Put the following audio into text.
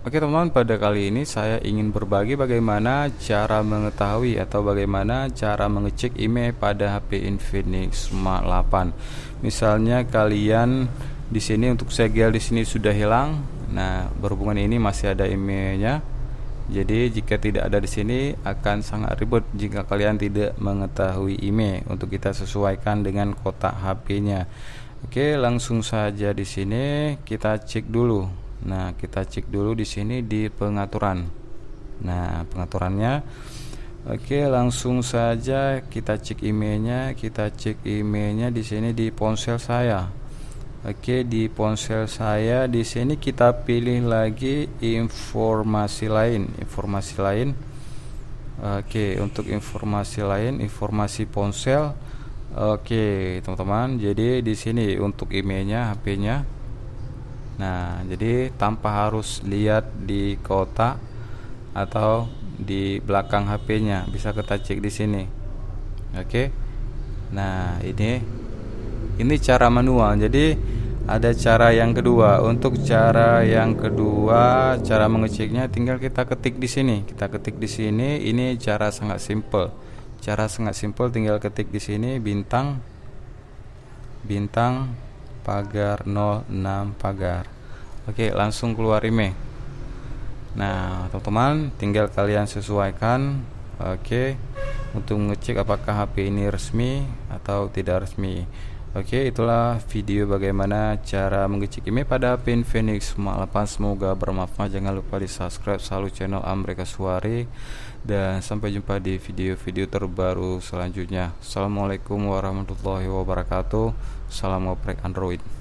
Oke teman-teman, pada kali ini saya ingin berbagi bagaimana cara mengetahui atau bagaimana cara mengecek IMEI pada HP Infinix Smart 8. Misalnya kalian di sini untuk segel di sini sudah hilang. Nah, berhubungan ini masih ada imei Jadi jika tidak ada di sini akan sangat ribet jika kalian tidak mengetahui IMEI untuk kita sesuaikan dengan kotak HP-nya. Oke, langsung saja di sini kita cek dulu Nah, kita cek dulu di sini di pengaturan. Nah, pengaturannya Oke, langsung saja kita cek emailnya. Kita cek emailnya di sini di ponsel saya. Oke, di ponsel saya di sini kita pilih lagi informasi lain, informasi lain. Oke, untuk informasi lain, informasi ponsel. Oke, teman-teman. Jadi di sini untuk emailnya, HP-nya. Nah, jadi tanpa harus lihat di kota atau di belakang HP-nya, bisa kita cek di sini. Oke. Nah, ini ini cara manual. Jadi ada cara yang kedua. Untuk cara yang kedua, cara mengeceknya tinggal kita ketik di sini. Kita ketik di sini, ini cara sangat simple. Cara sangat simple tinggal ketik di sini bintang bintang pagar 06 pagar oke langsung keluar email nah teman-teman tinggal kalian sesuaikan oke untuk ngecek apakah HP ini resmi atau tidak resmi Oke, itulah video bagaimana cara mengecek ini pada Pin Phoenix 8. Semoga bermanfaat. Jangan lupa di-subscribe selalu channel Amrika Suari dan sampai jumpa di video-video terbaru selanjutnya. Assalamualaikum warahmatullahi wabarakatuh. Salam oprek Android.